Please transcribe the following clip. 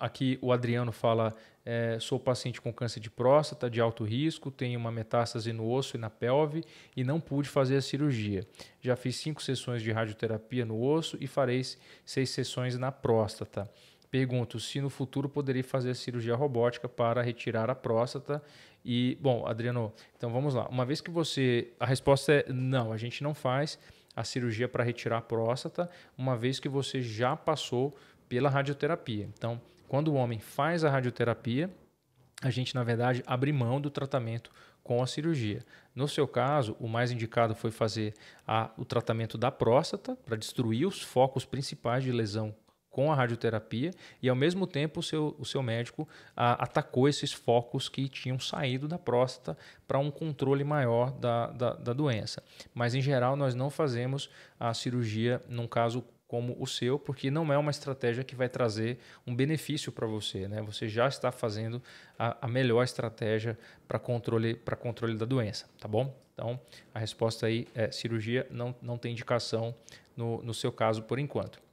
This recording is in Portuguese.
Aqui o Adriano fala: é, sou paciente com câncer de próstata de alto risco, tenho uma metástase no osso e na pelve e não pude fazer a cirurgia. Já fiz cinco sessões de radioterapia no osso e farei seis sessões na próstata. Pergunto se no futuro poderei fazer a cirurgia robótica para retirar a próstata. E, bom, Adriano, então vamos lá. Uma vez que você. A resposta é não, a gente não faz a cirurgia para retirar a próstata, uma vez que você já passou pela radioterapia. Então, quando o homem faz a radioterapia, a gente, na verdade, abre mão do tratamento com a cirurgia. No seu caso, o mais indicado foi fazer a, o tratamento da próstata para destruir os focos principais de lesão com a radioterapia e, ao mesmo tempo, o seu, o seu médico a, atacou esses focos que tinham saído da próstata para um controle maior da, da, da doença. Mas, em geral, nós não fazemos a cirurgia num caso como o seu, porque não é uma estratégia que vai trazer um benefício para você. Né? Você já está fazendo a, a melhor estratégia para controle, controle da doença, tá bom? Então, a resposta aí é cirurgia não, não tem indicação no, no seu caso por enquanto.